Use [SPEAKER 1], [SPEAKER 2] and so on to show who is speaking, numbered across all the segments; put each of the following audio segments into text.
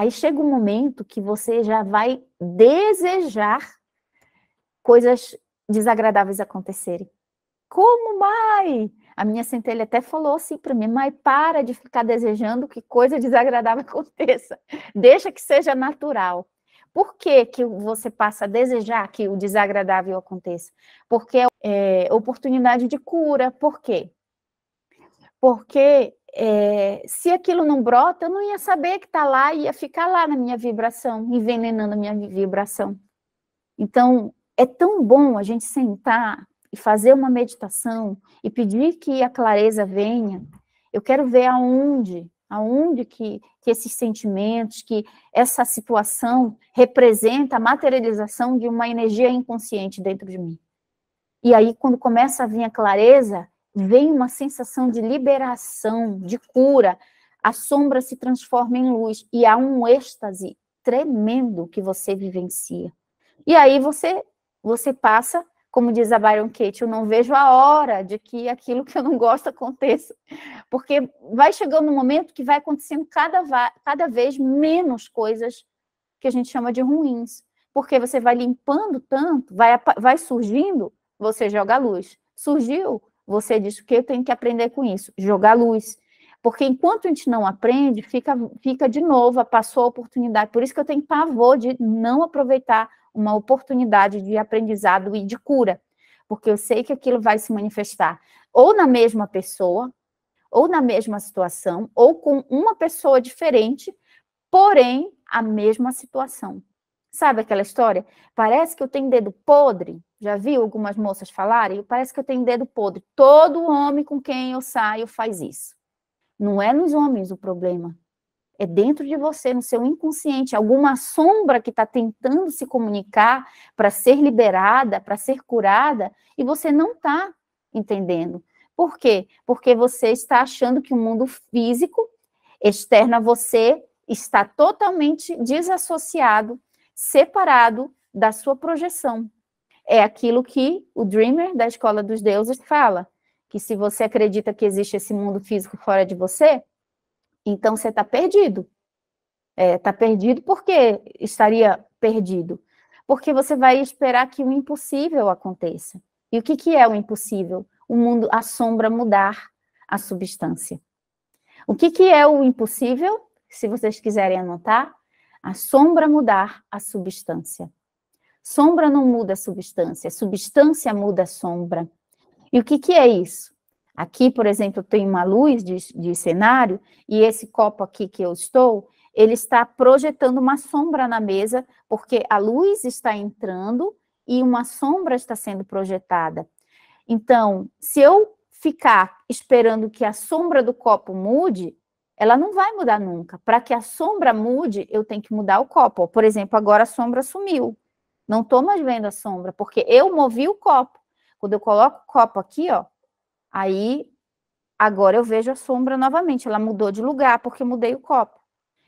[SPEAKER 1] Aí chega um momento que você já vai desejar coisas desagradáveis acontecerem. Como, mãe? A minha centelha até falou assim para mim, mãe, para de ficar desejando que coisa desagradável aconteça. Deixa que seja natural. Por que, que você passa a desejar que o desagradável aconteça? Porque é, é oportunidade de cura. Por quê? Porque é, se aquilo não brota, eu não ia saber que está lá, ia ficar lá na minha vibração, envenenando a minha vibração. Então, é tão bom a gente sentar e fazer uma meditação e pedir que a clareza venha. Eu quero ver aonde, aonde que, que esses sentimentos, que essa situação representa a materialização de uma energia inconsciente dentro de mim. E aí, quando começa a vir a clareza, vem uma sensação de liberação, de cura. A sombra se transforma em luz e há um êxtase tremendo que você vivencia. E aí você você passa, como diz a Byron Kate, eu não vejo a hora de que aquilo que eu não gosto aconteça, porque vai chegando um momento que vai acontecendo cada, cada vez menos coisas que a gente chama de ruins, porque você vai limpando tanto, vai, vai surgindo, você joga a luz. Surgiu, você disse o que eu tenho que aprender com isso? Jogar luz. Porque enquanto a gente não aprende, fica, fica de novo, passou a oportunidade. Por isso que eu tenho pavor de não aproveitar uma oportunidade de aprendizado e de cura. Porque eu sei que aquilo vai se manifestar ou na mesma pessoa, ou na mesma situação, ou com uma pessoa diferente, porém a mesma situação. Sabe aquela história? Parece que eu tenho dedo podre, já vi algumas moças falarem, parece que eu tenho dedo podre. Todo homem com quem eu saio faz isso. Não é nos homens o problema. É dentro de você, no seu inconsciente, alguma sombra que está tentando se comunicar para ser liberada, para ser curada, e você não está entendendo. Por quê? Porque você está achando que o mundo físico, externo a você, está totalmente desassociado, separado da sua projeção é aquilo que o Dreamer da Escola dos Deuses fala, que se você acredita que existe esse mundo físico fora de você, então você está perdido. Está é, tá perdido porque estaria perdido? Porque você vai esperar que o impossível aconteça. E o que, que é o impossível? O mundo, a sombra mudar a substância. O que, que é o impossível? Se vocês quiserem anotar, a sombra mudar a substância. Sombra não muda a substância, substância muda a sombra. E o que, que é isso? Aqui, por exemplo, eu tenho uma luz de, de cenário e esse copo aqui que eu estou, ele está projetando uma sombra na mesa, porque a luz está entrando e uma sombra está sendo projetada. Então, se eu ficar esperando que a sombra do copo mude, ela não vai mudar nunca. Para que a sombra mude, eu tenho que mudar o copo. Por exemplo, agora a sombra sumiu. Não estou mais vendo a sombra, porque eu movi o copo. Quando eu coloco o copo aqui, ó, aí agora eu vejo a sombra novamente. Ela mudou de lugar porque eu mudei o copo.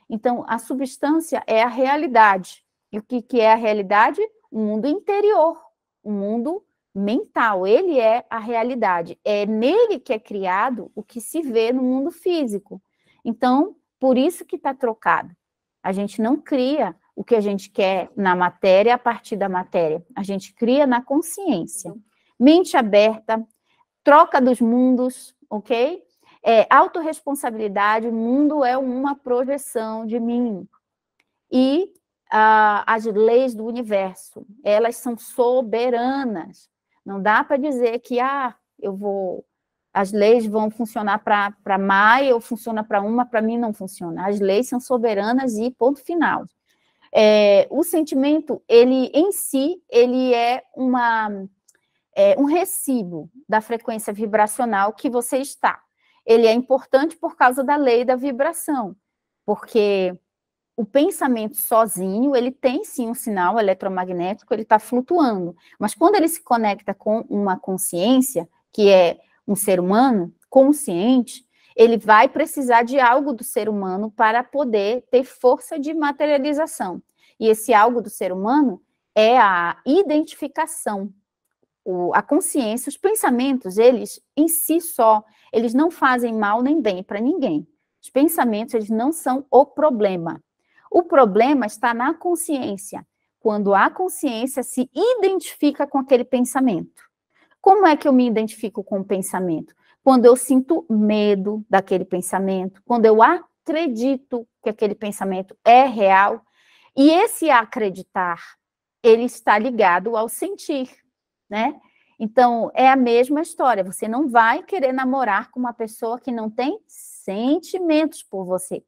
[SPEAKER 1] Então, a substância é a realidade. E o que, que é a realidade? O mundo interior, o mundo mental. Ele é a realidade. É nele que é criado o que se vê no mundo físico. Então, por isso que está trocado. A gente não cria o que a gente quer na matéria a partir da matéria. A gente cria na consciência. Mente aberta, troca dos mundos, ok? É, autorresponsabilidade, o mundo é uma projeção de mim. E uh, as leis do universo, elas são soberanas. Não dá para dizer que, ah, eu vou as leis vão funcionar para Maia ou funciona para uma, para mim não funciona. As leis são soberanas e ponto final. É, o sentimento, ele em si, ele é uma é, um recibo da frequência vibracional que você está. Ele é importante por causa da lei da vibração, porque o pensamento sozinho, ele tem sim um sinal eletromagnético, ele está flutuando. Mas quando ele se conecta com uma consciência, que é um ser humano consciente, ele vai precisar de algo do ser humano para poder ter força de materialização. E esse algo do ser humano é a identificação, o, a consciência, os pensamentos, eles em si só, eles não fazem mal nem bem para ninguém. Os pensamentos, eles não são o problema. O problema está na consciência, quando a consciência se identifica com aquele pensamento. Como é que eu me identifico com o pensamento? quando eu sinto medo daquele pensamento, quando eu acredito que aquele pensamento é real. E esse acreditar, ele está ligado ao sentir, né? Então, é a mesma história. Você não vai querer namorar com uma pessoa que não tem sentimentos por você.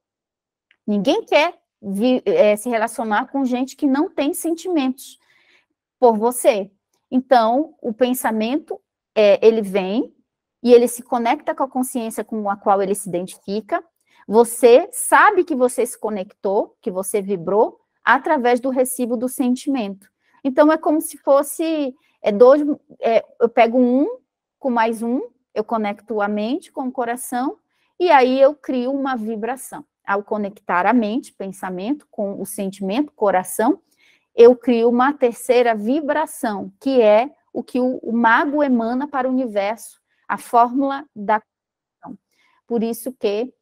[SPEAKER 1] Ninguém quer vi, é, se relacionar com gente que não tem sentimentos por você. Então, o pensamento, é, ele vem e ele se conecta com a consciência com a qual ele se identifica. Você sabe que você se conectou, que você vibrou através do recibo do sentimento. Então é como se fosse é dois, é, eu pego um com mais um, eu conecto a mente com o coração e aí eu crio uma vibração. Ao conectar a mente, pensamento com o sentimento, coração, eu crio uma terceira vibração, que é o que o, o mago emana para o universo a fórmula da Por isso que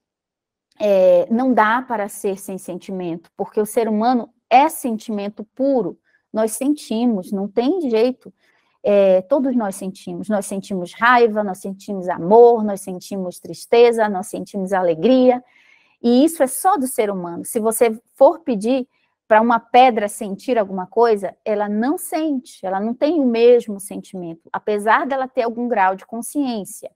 [SPEAKER 1] é, não dá para ser sem sentimento, porque o ser humano é sentimento puro. Nós sentimos, não tem jeito. É, todos nós sentimos. Nós sentimos raiva, nós sentimos amor, nós sentimos tristeza, nós sentimos alegria. E isso é só do ser humano. Se você for pedir para uma pedra sentir alguma coisa, ela não sente, ela não tem o mesmo sentimento, apesar dela ter algum grau de consciência.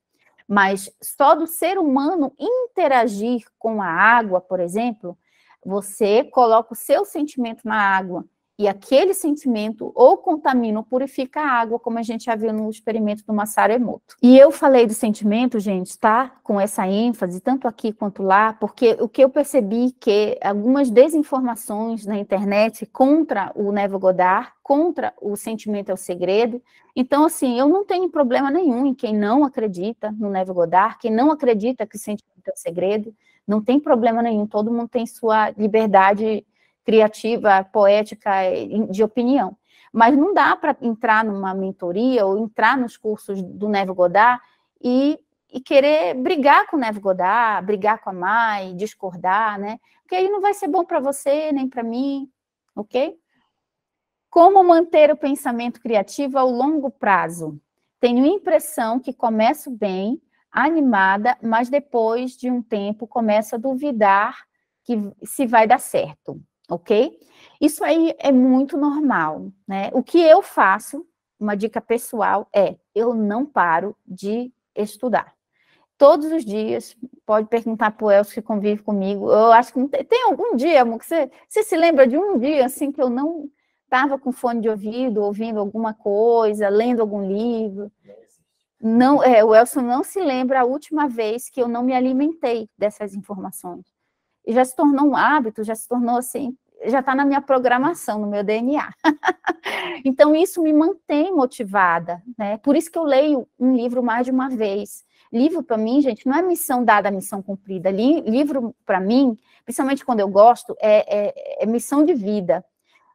[SPEAKER 1] Mas só do ser humano interagir com a água, por exemplo, você coloca o seu sentimento na água, e aquele sentimento ou contamina ou purifica a água, como a gente já viu no experimento do Masaru Emoto. E eu falei do sentimento, gente, tá? Com essa ênfase, tanto aqui quanto lá, porque o que eu percebi que algumas desinformações na internet contra o Neville Godard, contra o sentimento é o segredo. Então, assim, eu não tenho problema nenhum em quem não acredita no Neville Godard, quem não acredita que o sentimento é o segredo, não tem problema nenhum, todo mundo tem sua liberdade criativa, poética, de opinião. Mas não dá para entrar numa mentoria ou entrar nos cursos do Neve Godard e, e, querer brigar com o Neve Godard, brigar com a Mai, discordar, né? Porque aí não vai ser bom para você nem para mim, ok? Como manter o pensamento criativo ao longo prazo? Tenho a impressão que começo bem, animada, mas depois de um tempo começo a duvidar que se vai dar certo ok? Isso aí é muito normal, né? O que eu faço, uma dica pessoal, é eu não paro de estudar. Todos os dias, pode perguntar para o Elcio que convive comigo. Eu acho que tem algum dia, amor, que você, você se lembra de um dia assim que eu não estava com fone de ouvido, ouvindo alguma coisa, lendo algum livro. Não, é, o Elson não se lembra a última vez que eu não me alimentei dessas informações e já se tornou um hábito, já se tornou assim, já está na minha programação, no meu DNA. então, isso me mantém motivada, né? Por isso que eu leio um livro mais de uma vez. Livro, para mim, gente, não é missão dada, missão cumprida. livro, para mim, principalmente quando eu gosto, é, é, é missão de vida.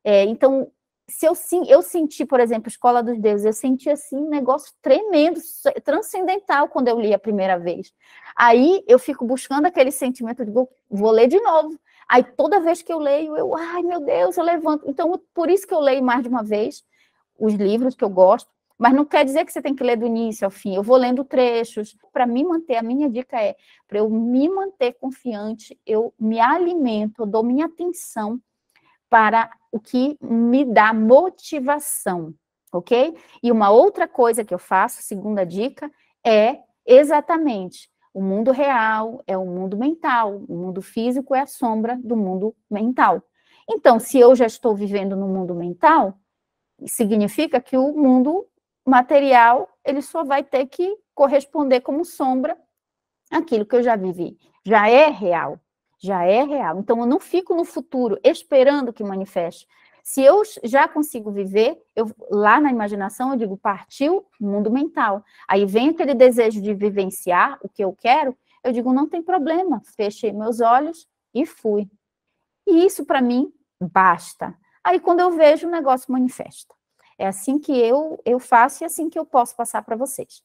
[SPEAKER 1] É, então, se eu, eu senti, por exemplo, Escola dos Deuses, eu senti assim um negócio tremendo, transcendental quando eu li a primeira vez. Aí eu fico buscando aquele sentimento de vou, vou ler de novo. Aí toda vez que eu leio, eu, ai meu Deus, eu levanto. Então, por isso que eu leio mais de uma vez os livros que eu gosto, mas não quer dizer que você tem que ler do início ao fim. Eu vou lendo trechos. Para me manter, a minha dica é: para eu me manter confiante, eu me alimento, eu dou minha atenção para o que me dá motivação, ok? E uma outra coisa que eu faço, segunda dica, é exatamente o mundo real é o mundo mental, o mundo físico é a sombra do mundo mental. Então, se eu já estou vivendo no mundo mental, significa que o mundo material ele só vai ter que corresponder como sombra aquilo que eu já vivi. Já é real, já é real. Então, eu não fico no futuro esperando que manifeste. Se eu já consigo viver, eu, lá na imaginação eu digo, partiu mundo mental. Aí vem aquele desejo de vivenciar o que eu quero, eu digo, não tem problema, fechei meus olhos e fui. E isso para mim basta. Aí quando eu vejo, o negócio manifesta. É assim que eu, eu faço e é assim que eu posso passar para vocês.